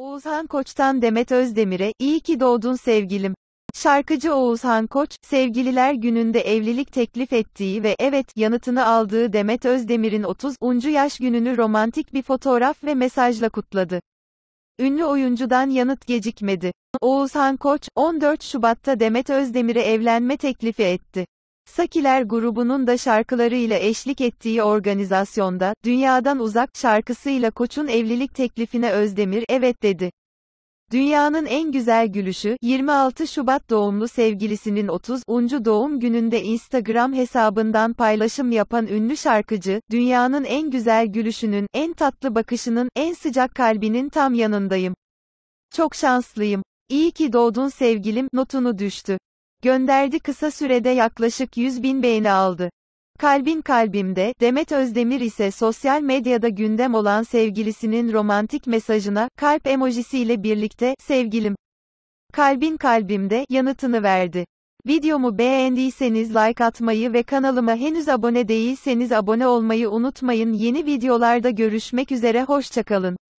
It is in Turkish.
Oğuzhan Koç'tan Demet Özdemir'e, iyi ki doğdun sevgilim. Şarkıcı Oğuzhan Koç, sevgililer gününde evlilik teklif ettiği ve evet yanıtını aldığı Demet Özdemir'in 30. yaş gününü romantik bir fotoğraf ve mesajla kutladı. Ünlü oyuncudan yanıt gecikmedi. Oğuzhan Koç, 14 Şubat'ta Demet Özdemir'e evlenme teklifi etti. Sakiler grubunun da şarkılarıyla eşlik ettiği organizasyonda, Dünyadan Uzak şarkısıyla Koç'un evlilik teklifine Özdemir, evet dedi. Dünyanın en güzel gülüşü, 26 Şubat doğumlu sevgilisinin 30. doğum gününde Instagram hesabından paylaşım yapan ünlü şarkıcı, dünyanın en güzel gülüşünün, en tatlı bakışının, en sıcak kalbinin tam yanındayım. Çok şanslıyım. İyi ki doğdun sevgilim, notunu düştü. Gönderdi kısa sürede yaklaşık 100 bin beğeni aldı. Kalbin Kalbimde, Demet Özdemir ise sosyal medyada gündem olan sevgilisinin romantik mesajına, kalp emojisiyle birlikte, sevgilim, Kalbin Kalbimde, yanıtını verdi. Videomu beğendiyseniz like atmayı ve kanalıma henüz abone değilseniz abone olmayı unutmayın. Yeni videolarda görüşmek üzere hoşçakalın.